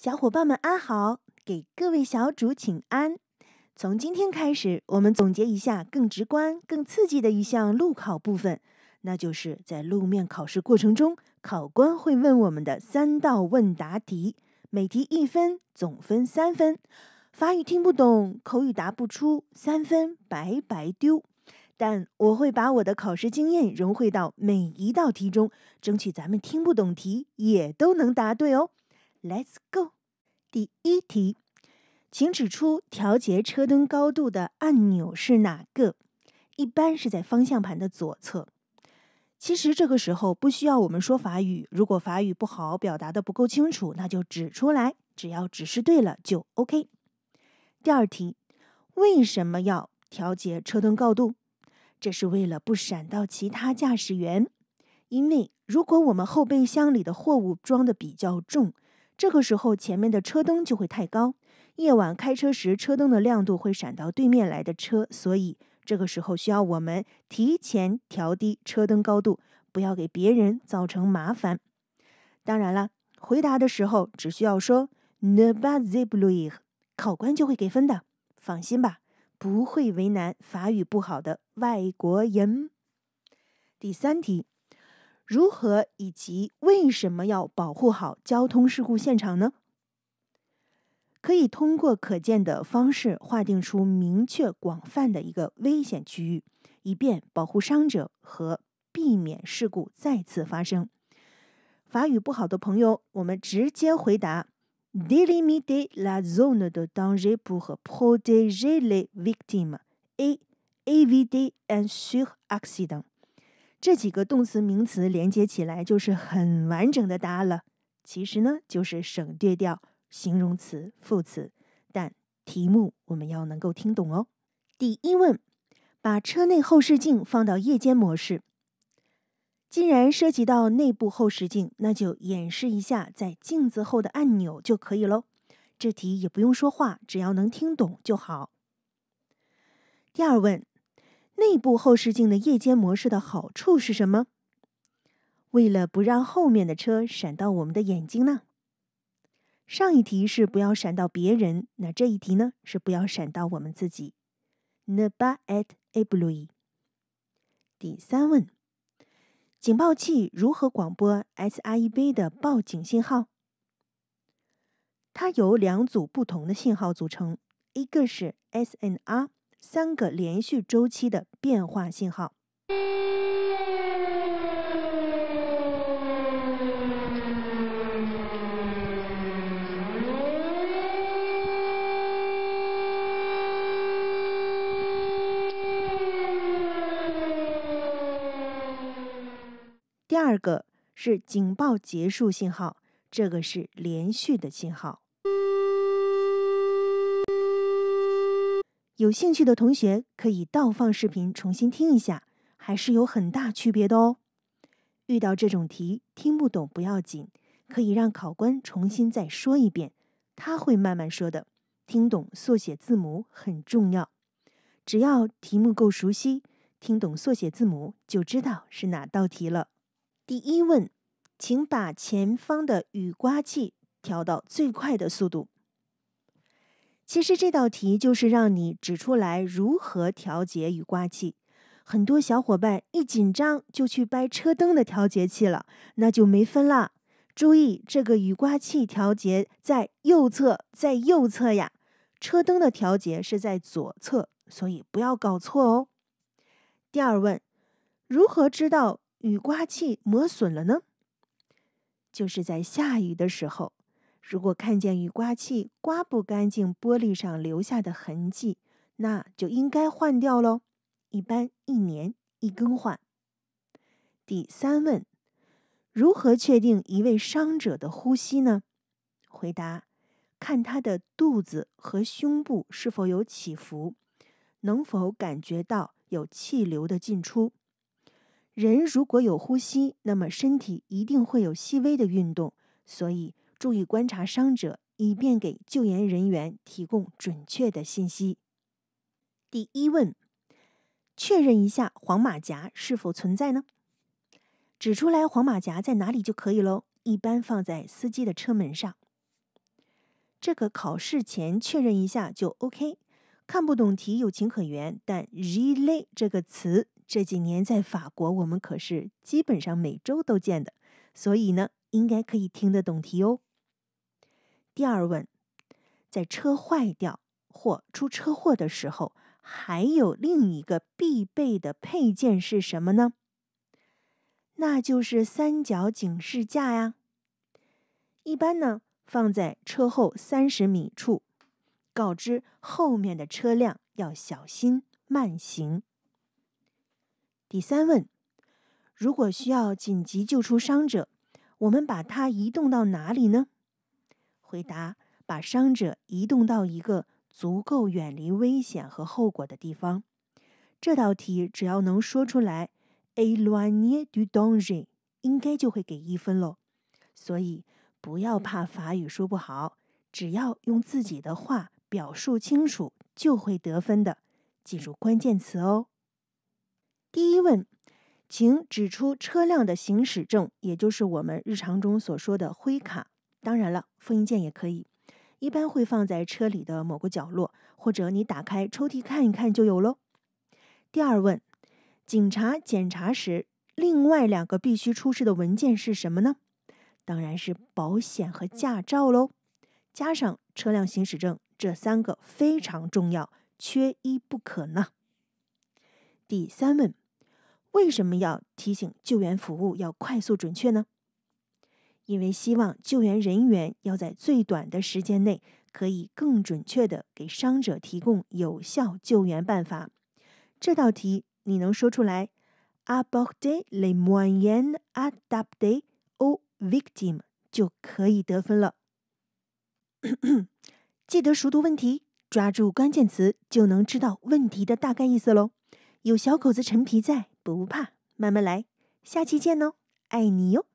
小伙伴们安好，给各位小主请安。从今天开始，我们总结一下更直观、更刺激的一项路考部分，那就是在路面考试过程中，考官会问我们的三道问答题，每题一分，总分三分。法语听不懂，口语答不出，三分白白丢。但我会把我的考试经验融汇到每一道题中，争取咱们听不懂题也都能答对哦。Let's go。第一题，请指出调节车灯高度的按钮是哪个？一般是在方向盘的左侧。其实这个时候不需要我们说法语，如果法语不好，表达的不够清楚，那就指出来。只要指示对了就 OK。第二题，为什么要调节车灯高度？这是为了不闪到其他驾驶员。因为如果我们后备箱里的货物装的比较重，这个时候，前面的车灯就会太高。夜晚开车时，车灯的亮度会闪到对面来的车，所以这个时候需要我们提前调低车灯高度，不要给别人造成麻烦。当然了，回答的时候只需要说 “ne b a s z e l u e 考官就会给分的。放心吧，不会为难法语不好的外国人。第三题。如何以及为什么要保护好交通事故现场呢？可以通过可见的方式划定出明确、广泛的一个危险区域，以便保护伤者和避免事故再次发生。法语不好的朋友，我们直接回答 d e l i m i t e r la zone de danger o et protéger les victimes et éviter un suraccident。这几个动词、名词连接起来就是很完整的答案了。其实呢，就是省略掉形容词、副词。但题目我们要能够听懂哦。第一问，把车内后视镜放到夜间模式。既然涉及到内部后视镜，那就演示一下在镜子后的按钮就可以喽。这题也不用说话，只要能听懂就好。第二问。内部后视镜的夜间模式的好处是什么？为了不让后面的车闪到我们的眼睛呢？上一题是不要闪到别人，那这一题呢是不要闪到我们自己。NBA at a blue。第三问，警报器如何广播 s i e b 的报警信号？它由两组不同的信号组成，一个是 S n R。三个连续周期的变化信号。第二个是警报结束信号，这个是连续的信号。有兴趣的同学可以倒放视频重新听一下，还是有很大区别的哦。遇到这种题听不懂不要紧，可以让考官重新再说一遍，他会慢慢说的。听懂缩写字母很重要，只要题目够熟悉，听懂缩写字母就知道是哪道题了。第一问，请把前方的雨刮器调到最快的速度。其实这道题就是让你指出来如何调节雨刮器。很多小伙伴一紧张就去掰车灯的调节器了，那就没分了。注意，这个雨刮器调节在右侧，在右侧呀。车灯的调节是在左侧，所以不要搞错哦。第二问，如何知道雨刮器磨损了呢？就是在下雨的时候。如果看见雨刮器刮不干净玻璃上留下的痕迹，那就应该换掉喽。一般一年一更换。第三问：如何确定一位伤者的呼吸呢？回答：看他的肚子和胸部是否有起伏，能否感觉到有气流的进出。人如果有呼吸，那么身体一定会有细微的运动，所以。注意观察伤者，以便给救援人员提供准确的信息。第一问，确认一下黄马甲是否存在呢？指出来黄马甲在哪里就可以喽。一般放在司机的车门上。这个考试前确认一下就 OK。看不懂题有情可原，但 relay 这个词这几年在法国，我们可是基本上每周都见的，所以呢，应该可以听得懂题哦。第二问，在车坏掉或出车祸的时候，还有另一个必备的配件是什么呢？那就是三角警示架呀。一般呢，放在车后三十米处，告知后面的车辆要小心慢行。第三问，如果需要紧急救出伤者，我们把它移动到哪里呢？回答：把伤者移动到一个足够远离危险和后果的地方。这道题只要能说出来，A l o n n é e du danger，应该就会给一分喽。所以不要怕法语说不好，只要用自己的话表述清楚就会得分的。记住关键词哦。第一问，请指出车辆的行驶证，也就是我们日常中所说的灰卡。当然了，复印件也可以，一般会放在车里的某个角落，或者你打开抽屉看一看就有喽。第二问，警察检查时，另外两个必须出示的文件是什么呢？当然是保险和驾照喽，加上车辆行驶证，这三个非常重要，缺一不可呢。第三问，为什么要提醒救援服务要快速准确呢？因为希望救援人员要在最短的时间内，可以更准确的给伤者提供有效救援办法。这道题你能说出来 a b o d e t l e m o y e y a d about the victim，就可以得分了。记得熟读问题，抓住关键词，就能知道问题的大概意思喽。有小口子陈皮在，不怕，慢慢来。下期见哦，爱你哟。